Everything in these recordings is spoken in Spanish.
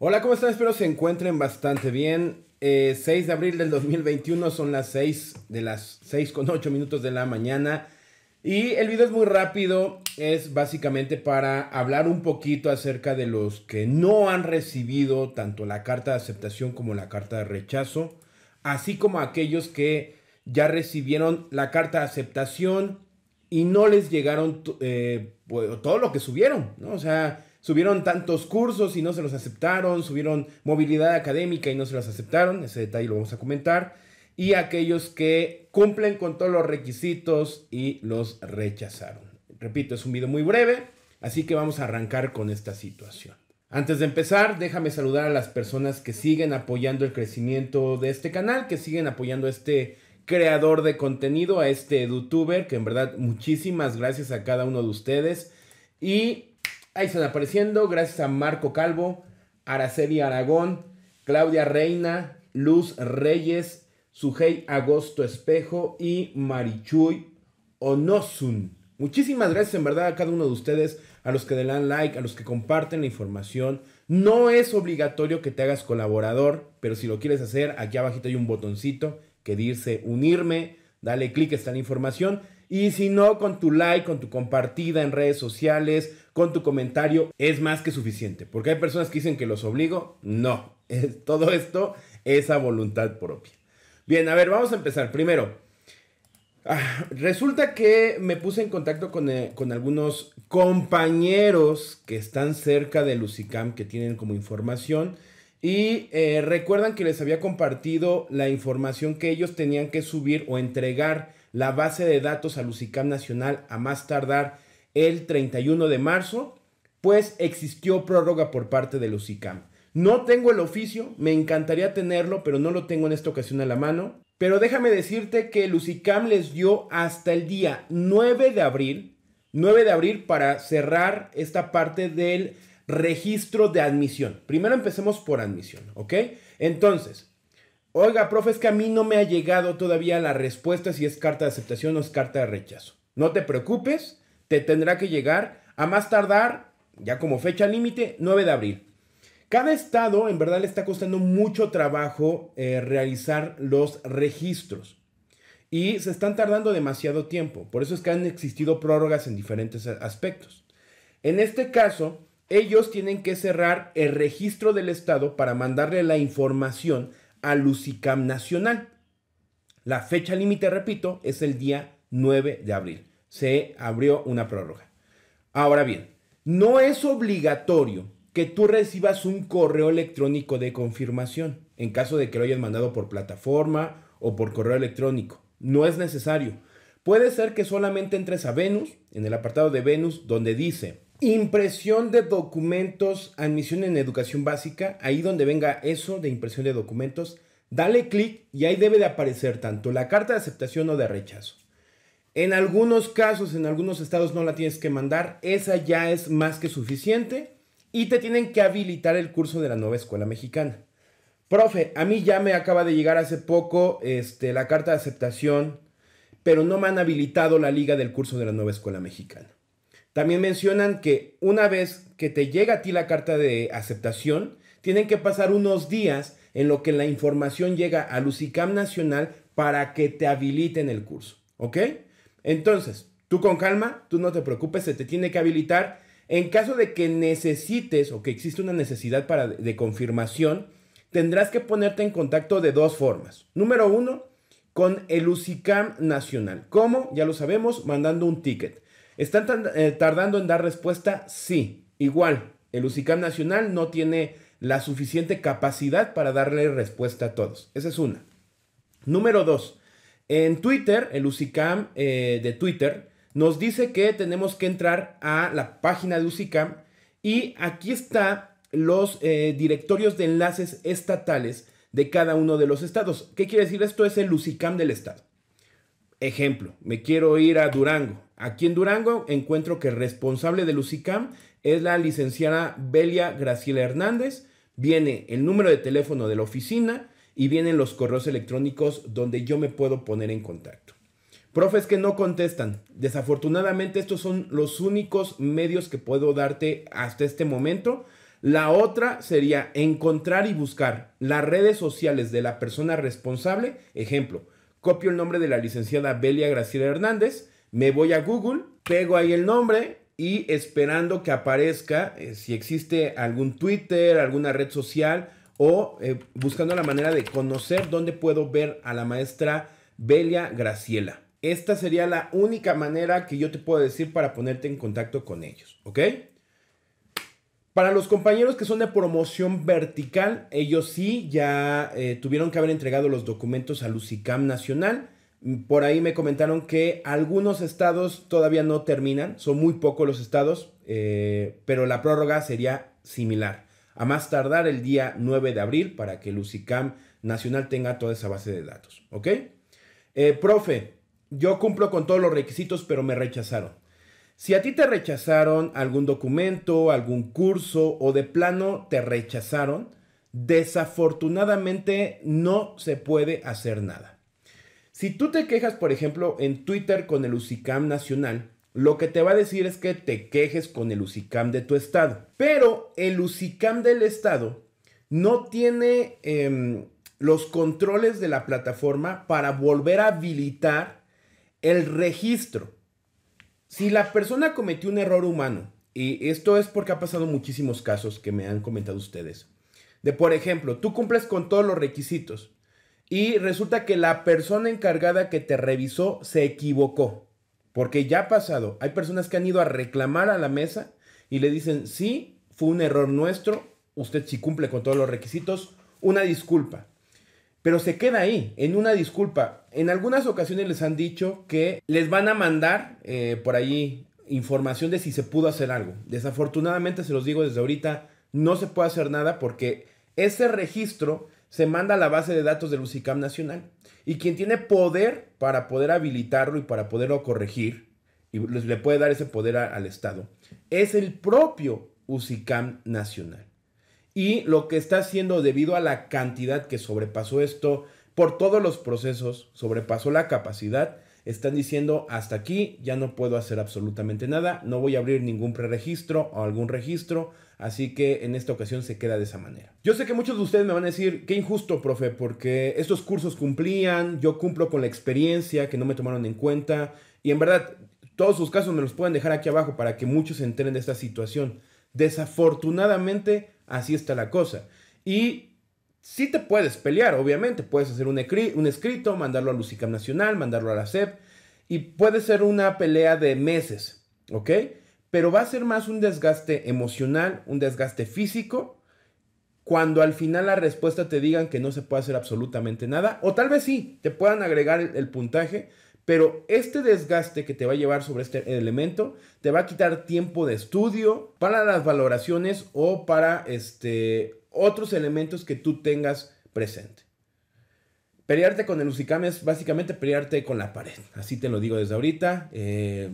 Hola, ¿cómo están? Espero se encuentren bastante bien. 6 eh, de abril del 2021 son las 6 de las 6 con 8 minutos de la mañana. Y el video es muy rápido, es básicamente para hablar un poquito acerca de los que no han recibido tanto la carta de aceptación como la carta de rechazo, así como aquellos que ya recibieron la carta de aceptación y no les llegaron eh, pues, todo lo que subieron, ¿no? O sea, Subieron tantos cursos y no se los aceptaron, subieron movilidad académica y no se los aceptaron, ese detalle lo vamos a comentar. Y aquellos que cumplen con todos los requisitos y los rechazaron. Repito, es un video muy breve, así que vamos a arrancar con esta situación. Antes de empezar, déjame saludar a las personas que siguen apoyando el crecimiento de este canal, que siguen apoyando a este creador de contenido, a este youtuber, que en verdad muchísimas gracias a cada uno de ustedes. Y Ahí están apareciendo, gracias a Marco Calvo, Araceli Aragón, Claudia Reina, Luz Reyes, Sujei Agosto Espejo y Marichuy Onosun. Muchísimas gracias en verdad a cada uno de ustedes, a los que le dan like, a los que comparten la información. No es obligatorio que te hagas colaborador, pero si lo quieres hacer, aquí abajito hay un botoncito que dice unirme, dale click, está la información. Y si no, con tu like, con tu compartida en redes sociales, con tu comentario es más que suficiente. Porque hay personas que dicen que los obligo. No, todo esto es a voluntad propia. Bien, a ver, vamos a empezar. Primero, ah, resulta que me puse en contacto con, eh, algunos compañeros que están cerca de Lucicam, que tienen como información. Y eh, recuerdan que les había compartido la información que ellos tenían que subir o entregar la base de datos a Lucicam Nacional a más tardar el 31 de marzo, pues existió prórroga por parte de LUCICAM, No tengo el oficio, me encantaría tenerlo, pero no lo tengo en esta ocasión a la mano. Pero déjame decirte que LUCICAM les dio hasta el día 9 de abril, 9 de abril para cerrar esta parte del registro de admisión. Primero empecemos por admisión, ¿ok? Entonces, oiga, profe, es que a mí no me ha llegado todavía la respuesta si es carta de aceptación o es carta de rechazo. No te preocupes, te tendrá que llegar a más tardar, ya como fecha límite, 9 de abril. Cada estado en verdad le está costando mucho trabajo eh, realizar los registros y se están tardando demasiado tiempo. Por eso es que han existido prórrogas en diferentes aspectos. En este caso, ellos tienen que cerrar el registro del estado para mandarle la información a Lucicam Nacional. La fecha límite, repito, es el día 9 de abril se abrió una prórroga. Ahora bien, no es obligatorio que tú recibas un correo electrónico de confirmación en caso de que lo hayas mandado por plataforma o por correo electrónico. No es necesario. Puede ser que solamente entres a Venus, en el apartado de Venus, donde dice impresión de documentos, admisión en educación básica, ahí donde venga eso de impresión de documentos, dale clic y ahí debe de aparecer tanto la carta de aceptación o de rechazo. En algunos casos, en algunos estados no la tienes que mandar, esa ya es más que suficiente y te tienen que habilitar el curso de la nueva escuela mexicana. Profe, a mí ya me acaba de llegar hace poco este, la carta de aceptación, pero no me han habilitado la liga del curso de la nueva escuela mexicana. También mencionan que una vez que te llega a ti la carta de aceptación, tienen que pasar unos días en lo que la información llega a LUCICAM Nacional para que te habiliten el curso. ¿Ok? Entonces, tú con calma, tú no te preocupes, se te tiene que habilitar. En caso de que necesites o que existe una necesidad para de, confirmación, tendrás que ponerte en contacto de dos formas. Número uno, con el UCICAM nacional. ¿Cómo? Ya lo sabemos, mandando un ticket. ¿Están eh, tardando en dar respuesta? Sí. Igual, el UCICAM nacional no tiene la suficiente capacidad para darle respuesta a todos. Esa es una. Número dos, en Twitter, el UCICAM eh, de Twitter nos dice que tenemos que entrar a la página de UCICAM y aquí están los eh, directorios de enlaces estatales de cada uno de los estados. ¿Qué quiere decir esto? Es el UCICAM del estado. Ejemplo, me quiero ir a Durango. Aquí en Durango encuentro que el responsable del UCICAM es la licenciada Belia Graciela Hernández. Viene el número de teléfono de la oficina, y vienen los correos electrónicos donde yo me puedo poner en contacto. Profes que no contestan. Desafortunadamente estos son los únicos medios que puedo darte hasta este momento. La otra sería encontrar y buscar las redes sociales de la persona responsable. Ejemplo, copio el nombre de la licenciada Belia Graciela Hernández, me voy a Google, pego ahí el nombre y esperando que aparezca, eh, si existe algún Twitter, alguna red social, o eh, buscando la manera de conocer dónde puedo ver a la maestra Belia Graciela. Esta sería la única manera que yo te puedo decir para ponerte en contacto con ellos, ¿ok? Para los compañeros que son de promoción vertical, ellos sí ya eh, tuvieron que haber entregado los documentos a Lucicam Nacional. Por ahí me comentaron que algunos estados todavía no terminan, son muy pocos los estados, eh, pero la prórroga sería similar a más tardar el día 9 de abril para que el nacional tenga toda esa base de datos. ¿Ok? Eh, profe, yo cumplo con todos los requisitos, pero me rechazaron. Si a ti te rechazaron algún documento, algún curso o de plano te rechazaron, desafortunadamente no se puede hacer nada. Si tú te quejas, por ejemplo, en Twitter con el UCICAM Nacional, lo que te va a decir es que te quejes con el UCICAM de tu estado. Pero el UCICAM del estado no tiene em, los controles de la plataforma para volver a habilitar el registro. Si la persona cometió un error humano, y esto es porque ha pasado muchísimos casos que me han comentado ustedes, de por ejemplo, tú cumples con todos los requisitos y resulta que la persona encargada que te revisó se equivocó porque ya ha pasado. Hay personas que han ido a reclamar a la mesa y le dicen, sí, fue un error nuestro, usted sí cumple con todos los requisitos, una disculpa. Pero se queda ahí, en una disculpa. En algunas ocasiones les han dicho que les van a mandar eh, por ahí información de si se pudo hacer algo. Desafortunadamente, se los digo desde ahorita, no se puede hacer nada porque ese registro se manda a la base de datos del UCICAM nacional. Y quien tiene poder para poder habilitarlo y para poderlo corregir, y le puede dar ese poder al Estado, es el propio UCICAM nacional. Y lo que está haciendo debido a la cantidad que sobrepasó esto, por todos los procesos, sobrepasó la capacidad, están diciendo hasta aquí, ya no puedo hacer absolutamente nada, no voy a abrir ningún preregistro o algún registro, así que en esta ocasión se queda de esa manera. Yo sé que muchos de ustedes me van a decir, qué injusto, profe, porque estos cursos cumplían, yo cumplo con la experiencia que no me tomaron en cuenta, y en verdad, todos sus casos me los pueden dejar aquí abajo para que muchos se enteren de esta situación. Desafortunadamente, así está la cosa. Y sí te puedes pelear, obviamente. Puedes hacer un, escrito, mandarlo a Lucicam Nacional, mandarlo a la CEP. Y puede ser una pelea de meses, ¿ok? Pero va a ser más un desgaste emocional, un desgaste físico, cuando al final la respuesta te digan que no se puede hacer absolutamente nada. O tal vez sí, te puedan agregar el puntaje, pero este desgaste que te va a llevar sobre este elemento te va a quitar tiempo de estudio para las valoraciones o para este otros elementos que tú tengas presente. Pelearte con el Usicame es básicamente pelearte con la pared. Así te lo digo desde ahorita. Eh,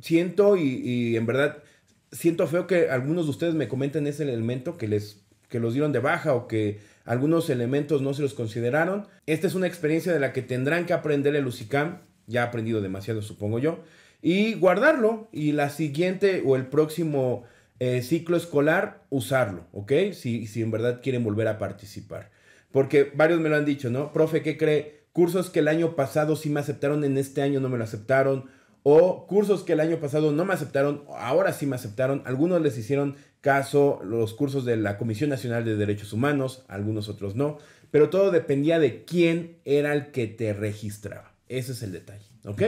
siento y, en verdad siento feo que algunos de ustedes me comenten ese elemento que les que los dieron de baja o que algunos elementos no se los consideraron. Esta es una experiencia de la que tendrán que aprender el Usicam. Ya ha aprendido demasiado, supongo yo. Y guardarlo. Y la siguiente o el próximo eh, ciclo escolar, usarlo, ¿ok? Si, si en verdad quieren volver a participar. Porque varios me lo han dicho, ¿no? Profe, ¿qué cree? Cursos que el año pasado sí me aceptaron, en este año no me lo aceptaron. O cursos que el año pasado no me aceptaron, ahora sí me aceptaron. Algunos les hicieron caso los cursos de la Comisión Nacional de Derechos Humanos, algunos otros no. Pero todo dependía de quién era el que te registraba. Ese es el detalle, ¿ok?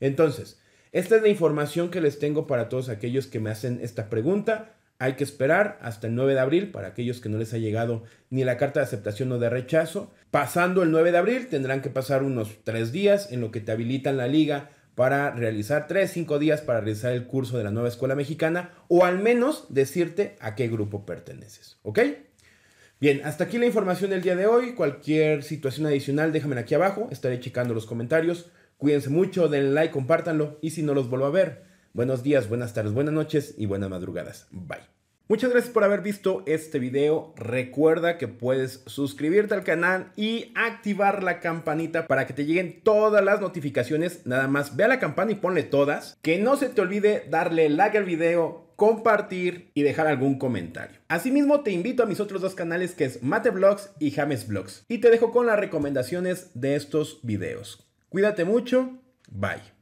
Entonces, esta es la información que les tengo para todos aquellos que me hacen esta pregunta. Hay que esperar hasta el 9 de abril para aquellos que no les ha llegado ni la carta de aceptación o de rechazo. Pasando el 9 de abril tendrán que pasar unos tres días en lo que te habilitan la liga para realizar tres, cinco días para realizar el curso de la nueva escuela mexicana o al menos decirte a qué grupo perteneces. ¿Ok? Bien, hasta aquí la información del día de hoy. Cualquier situación adicional déjamela aquí abajo. Estaré checando los comentarios. Cuídense mucho, denle like, compártanlo y si no los vuelvo a ver, buenos días, buenas tardes, buenas noches y buenas madrugadas. Bye. Muchas gracias por haber visto este video. Recuerda que puedes suscribirte al canal y activar la campanita para que te lleguen todas las notificaciones. Nada más ve a la campana y ponle todas. Que no se te olvide darle like al video, compartir y dejar algún comentario. Asimismo te invito a mis otros dos canales que es Mate y James Vlogs. Y te dejo con las recomendaciones de estos videos. Cuídate mucho. Bye.